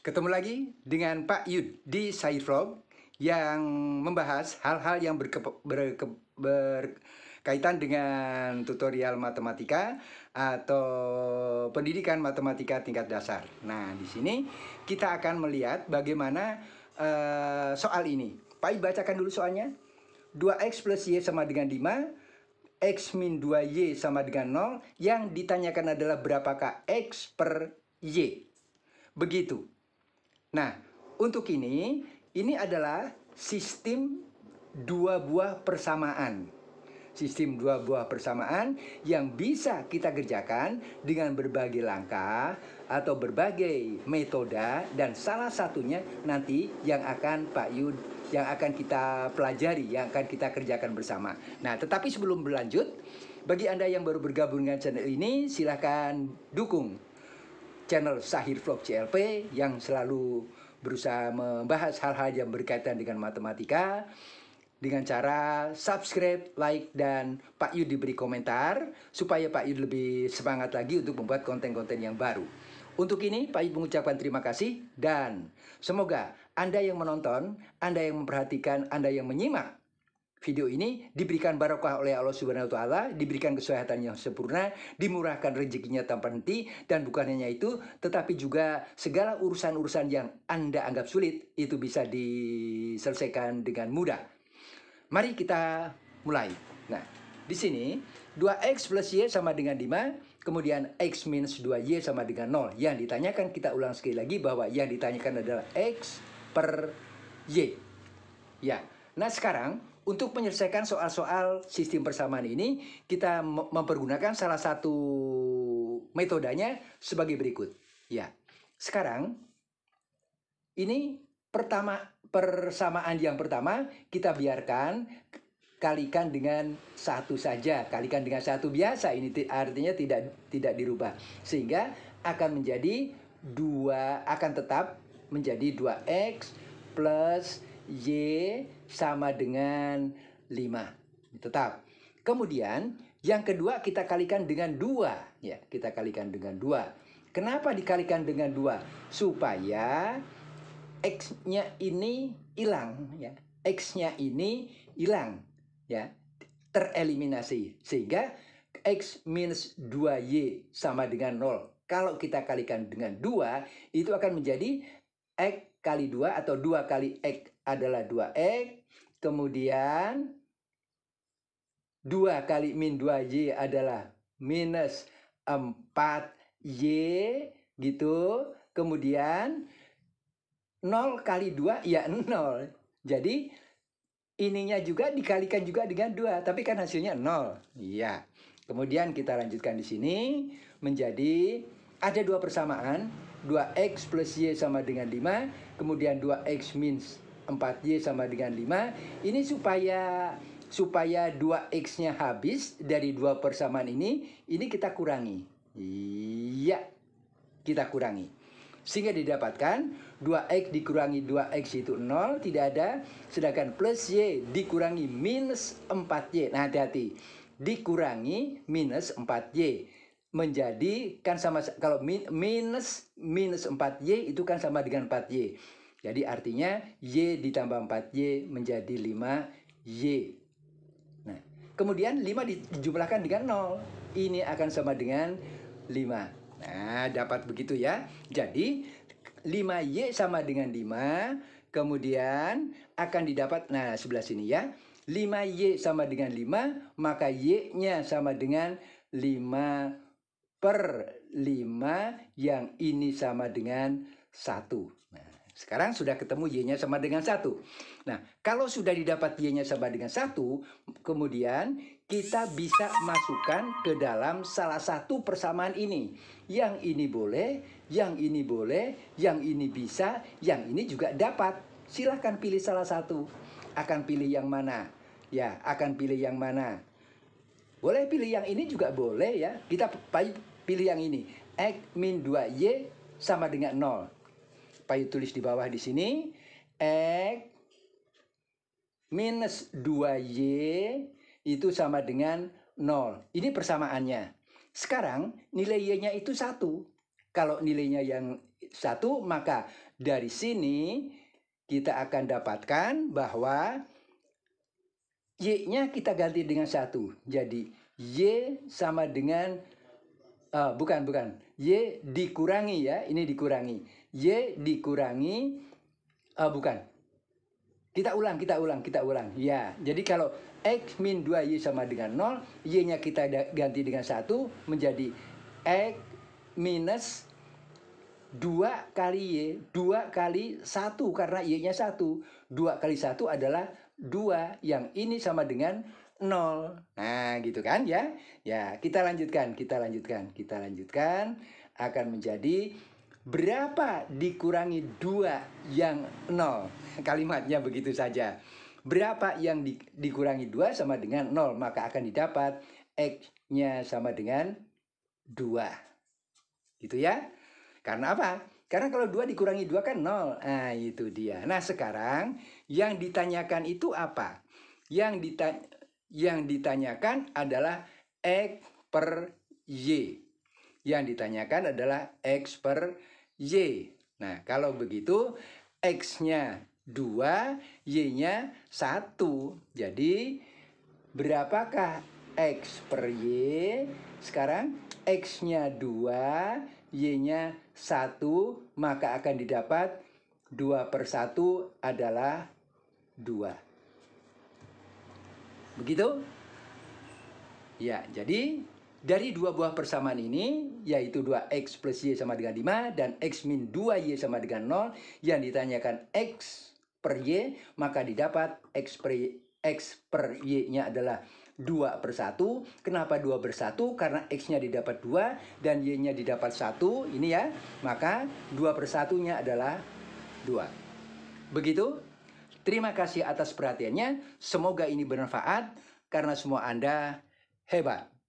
Ketemu lagi dengan Pak Yud di Saifrog yang membahas hal-hal yang berkaitan dengan tutorial matematika atau pendidikan matematika tingkat dasar. Nah, di sini kita akan melihat bagaimana uh, soal ini. Pak Yud bacakan dulu soalnya. 2x plus y sama dengan 5 X min 2Y sama dengan 0 Yang ditanyakan adalah berapakah X per Y Begitu Nah, untuk ini, ini adalah sistem dua buah persamaan. Sistem dua buah persamaan yang bisa kita kerjakan dengan berbagai langkah atau berbagai metode dan salah satunya nanti yang akan Pak Yud yang akan kita pelajari, yang akan kita kerjakan bersama. Nah, tetapi sebelum berlanjut, bagi Anda yang baru bergabung dengan channel ini, silahkan dukung channel Sahir Vlog CLP yang selalu berusaha membahas hal-hal yang berkaitan dengan matematika dengan cara subscribe, like, dan Pak Yud diberi komentar supaya Pak Yud lebih semangat lagi untuk membuat konten-konten yang baru. Untuk ini, Pak Yud mengucapkan terima kasih dan semoga Anda yang menonton, Anda yang memperhatikan, Anda yang menyimak video ini diberikan barokah oleh Allah Subhanahu wa taala, diberikan kesehatan yang sempurna, dimurahkan rezekinya tanpa henti dan bukan hanya itu, tetapi juga segala urusan-urusan yang Anda anggap sulit itu bisa diselesaikan dengan mudah. Mari kita mulai. Nah, di sini 2x plus y sama dengan 5, kemudian x minus 2y sama dengan 0. Yang ditanyakan, kita ulang sekali lagi bahwa yang ditanyakan adalah x per y. Ya, Nah sekarang untuk menyelesaikan soal-soal sistem persamaan ini kita mempergunakan salah satu metodenya sebagai berikut. Ya. Sekarang ini pertama persamaan yang pertama kita biarkan kalikan dengan satu saja kalikan dengan satu biasa ini artinya tidak tidak dirubah sehingga akan menjadi dua akan tetap menjadi 2x plus Y sama dengan 5. Tetap. Kemudian yang kedua kita kalikan dengan 2. Ya, kita kalikan dengan 2. Kenapa dikalikan dengan 2? Supaya X-nya ini hilang ya. X-nya ini hilang ya. Tereliminasi. Sehingga X minus 2Y sama dengan 0. Kalau kita kalikan dengan 2, itu akan menjadi X kali 2 atau 2 kali X adalah 2X. Kemudian 2 kali min 2Y adalah minus 4Y gitu. Kemudian 0 kali 2 ya 0. Jadi ininya juga dikalikan juga dengan 2, tapi kan hasilnya 0. Iya. Kemudian kita lanjutkan di sini menjadi ada dua persamaan 2X plus Y sama dengan 5, kemudian 2X minus 4Y sama dengan 5. Ini supaya supaya 2X-nya habis dari dua persamaan ini, ini kita kurangi. Iya, kita kurangi. Sehingga didapatkan 2X dikurangi 2X itu 0, tidak ada. Sedangkan plus Y dikurangi minus 4Y. Nah, hati-hati. Dikurangi minus 4Y menjadi kan sama kalau min, minus minus 4y itu kan sama dengan 4y. Jadi artinya y ditambah 4y menjadi 5y. Nah, kemudian 5 dijumlahkan dengan 0. Ini akan sama dengan 5. Nah, dapat begitu ya. Jadi 5y sama dengan 5, kemudian akan didapat nah sebelah sini ya. 5y sama dengan 5, maka y-nya sama dengan 5 per 5 yang ini sama dengan 1. Nah, sekarang sudah ketemu Y-nya sama dengan 1. Nah, kalau sudah didapat Y-nya sama dengan 1, kemudian kita bisa masukkan ke dalam salah satu persamaan ini. Yang ini boleh, yang ini boleh, yang ini bisa, yang ini juga dapat. Silahkan pilih salah satu. Akan pilih yang mana? Ya, akan pilih yang mana? Boleh pilih yang ini juga boleh ya. Kita pilih yang ini. X min 2Y sama dengan 0. Payu tulis di bawah di sini. X minus 2Y itu sama dengan 0. Ini persamaannya. Sekarang nilai Y-nya itu satu Kalau nilainya yang satu maka dari sini kita akan dapatkan bahwa Y-nya kita ganti dengan satu. Jadi Y sama dengan uh, bukan bukan Y dikurangi ya. Ini dikurangi. Y dikurangi uh, bukan. Kita ulang, kita ulang, kita ulang. Ya, jadi kalau X min 2Y sama dengan 0, Y-nya kita ganti dengan satu, menjadi X minus dua kali y dua kali satu karena y nya satu dua kali satu adalah dua yang ini sama dengan nol nah gitu kan ya ya kita lanjutkan kita lanjutkan kita lanjutkan akan menjadi berapa dikurangi dua yang nol kalimatnya begitu saja berapa yang di, dikurangi dua sama dengan nol maka akan didapat x nya sama dengan dua gitu ya karena apa? Karena kalau dua dikurangi dua kan nol. Nah, itu dia. Nah, sekarang yang ditanyakan itu apa? Yang, dita yang ditanyakan adalah X per Y. Yang ditanyakan adalah X per Y. Nah, kalau begitu X-nya 2, Y-nya 1. Jadi, berapakah X per Y? Sekarang X-nya 2, Y-nya satu maka akan didapat dua per satu adalah dua. Begitu? Ya, jadi dari dua buah persamaan ini, yaitu 2x plus y sama dengan 5 dan x min 2y sama dengan 0, yang ditanyakan x per y, maka didapat x per y, x per y-nya adalah 2 per 1. Kenapa 2 per 1? Karena X-nya didapat 2 dan Y-nya didapat 1. Ini ya. Maka 2 per 1-nya adalah 2. Begitu. Terima kasih atas perhatiannya. Semoga ini bermanfaat karena semua Anda hebat.